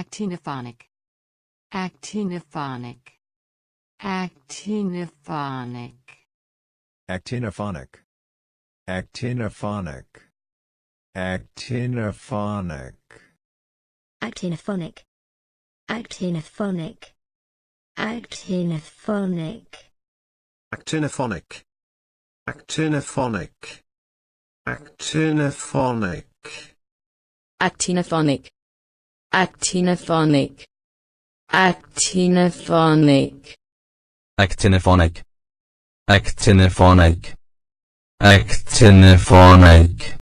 actinophonic actinophonic actinophonic actinophonic actinophonic actinophonic actinophonic actinophonic actinophonic actinophonic actinophonic actinophonic actinophonic actinophonic actinophonic actinophonic actinophonic actinophonic